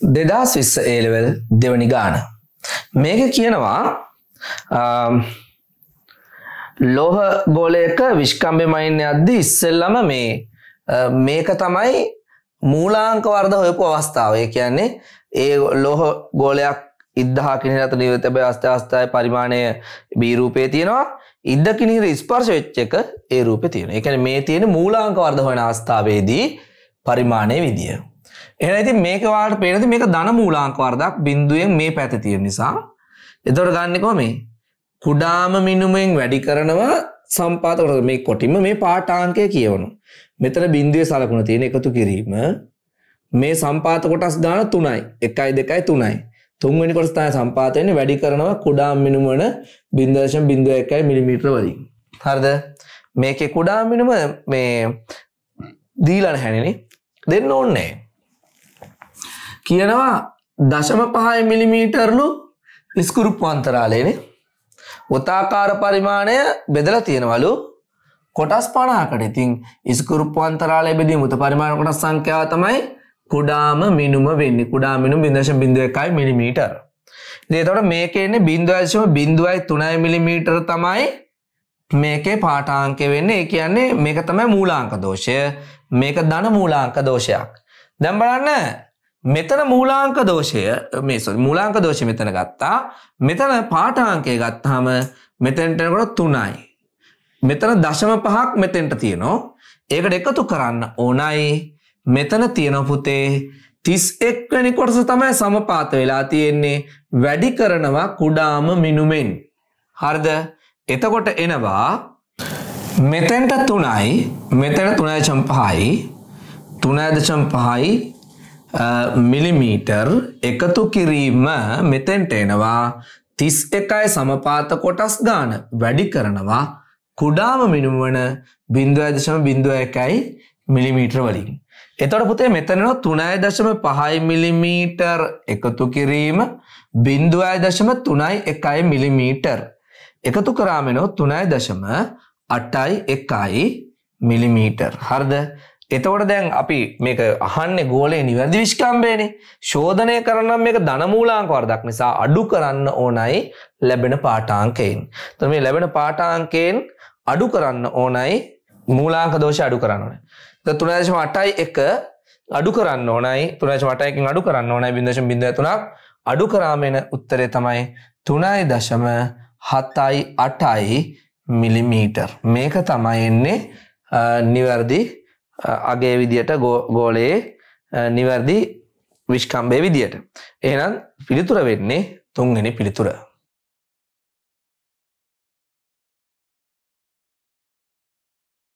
දෙදස් විස්ස ඒලවල් දෙවනි ගාන. මේක කියනවා ලොහ ගෝලයක විශ්කම්බි මයින්න අද්දි ඉස්සෙල්ලම මේ මේක තමයි මූලාංක වර්ද හොයපු අවස්ථාවය කියන්නේ ඒ ලොහ ගෝලයක් ඉදදාහකිනි රත නිවතබ අස්ථාවස්ථායි පරිමාණය බීරූපය තියෙනවා ඉද කිනිර ස්පර්ශ වෙච්ච එක ඒ රූප තියෙන එකන මේ තියෙන මූලාංක වර්ධ හොන අවස්ථාවේදී පරිමාණය විදිිය. එනති මේකවාට පේනති මේක ධන මූලාංකවර්දක් බින්දුවෙන් මේ පැතිතිය නිසා එතොට ගන්නකො මේ කුඩාම මිනුමෙන් වැඩි කරනව සම්පාතවර මේ කොටිම මේ පාටාංකය කියවනු මෙතන බින්දුව සලකුණ තියෙන එකතු කිරීම මේ සම්පාත කොටස් ගාන තුනයි එකයි දෙකයි තුනයි තුන්වැනි කොටස්ථාය සම්පාතයන වැඩි කරනවා කුඩා මිනුමන බින්දර්ශම් බින්ඳ එකයි මිලිමිට්‍ර වලින් හරද මේකෙ කුඩා මිනුම මේ දීලන හැනෙන දෙන්න ඕන්නේ කියනවා දශම පහයි මිලිමීටර්ලු නිස්කුරුප්පු අන්තරාලයනේ ඔතාකාර පරිමාණය බෙදලා තියෙනවලු කොටස් පනාකට ඉතින් ඉස්කුරුප්පු අන්තරාලය බෙදී මුත පරිමාණ කොටස් සංඛ්‍යාව තමයි කුඩාම මිනුම වෙන්නේ කුඩා මිනුම බිදශ බිඳුව එකයි මිලිමීටර් දේතවට මේකෙන්නේ බින්දුවශම බින්දුවයි තුනයි මිලිමීටර් තමයි මේකේ පාටාංකය වෙන්නේ ඒ කියන්නේ මේක තමයි මූලාංක දෝෂය මේක ධන මූලාංක දෝෂයක් දැම් බලන්න මෙතන මූලාංක දෝෂය මේ සොරි මූලාංක දෝෂය මෙතන ගත්තා. මෙතන පාඨාංකය ගත්තාම මෙතෙන්ට එනකොට 3යි. මෙතන දශම පහක් මෙතෙන්ට තියෙනවා. ඒකට එකතු කරන්න ඕනයි. මෙතන තියෙන පුතේ 31 වෙනි කොටස තමයි සමපාත වෙලා තියෙන්නේ. වැඩි කරනවා කුඩාම මිනුමෙන්. හරිද? එතකොට එනවා මෙතෙන්ට 3යි මෙතන 3.5යි 3.5යි මිලිමීටර් එකතු කිරීම මෙතෙන්ට එනවා තිස් එකයි සමපාත කොටස් ගාන වැඩි කරනවා කුඩාම මිනුවන බින්දුව ඇදශම බින්දුව එකයි මිලිමීටර් වලින්. එතොට පුතේ මෙතනව තුනයි දශම පහයි මිලිමීටර් එකතු කිරීම බින්දුව අය දශම තුනයි එකයි මිලිමීටර්. එකතු කරාමෙනෝ තුනයි දශම අටයි එකයි මිලිමීටර් හර්ද එතවට දැන් අපි මේක අහන්න ගෝලය නිවැදි විශ්කම්බේනේ ශෝධනය කරනම් මේක ධනමූලාංකවරදක් නිසා අඩු කරන්න ඕනයි ලැබෙන පාටාංකයෙන්. ත මේ ලැබෙන පාටාංකයෙන් අඩු කරන්න ඕනයි මූලාංක දෝෂ අඩු කරන්න ඕන. ද තුනදශම අටයි එක අඩු කරන්න ඕනයි තුනශ වටයකින් අඩු කරන්න ඕනයි බිදශ බිඳ තුනක් අඩු කරාමෙන උත්තරේ තමයි තුනයි දශම හතයි අටයි මිලිමීටර් මේක තමයි එන්නේ නිවැරදි අගේ විදියට ගෝලයේ නිවැරදි විශ්කම්බය විදියට. එහෙනම් පිළිතුර වෙන්නේ තුන්ගෙන පිළිතුර.